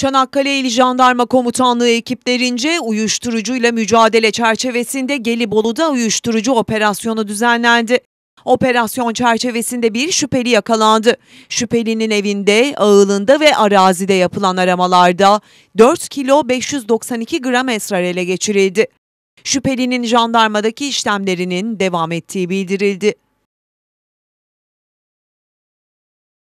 Çanakkale İl Jandarma Komutanlığı ekiplerince uyuşturucuyla mücadele çerçevesinde Gelibolu'da uyuşturucu operasyonu düzenlendi. Operasyon çerçevesinde bir şüpheli yakalandı. Şüphelinin evinde, ağılında ve arazide yapılan aramalarda 4 kilo 592 gram esrar ele geçirildi. Şüphelinin jandarmadaki işlemlerinin devam ettiği bildirildi.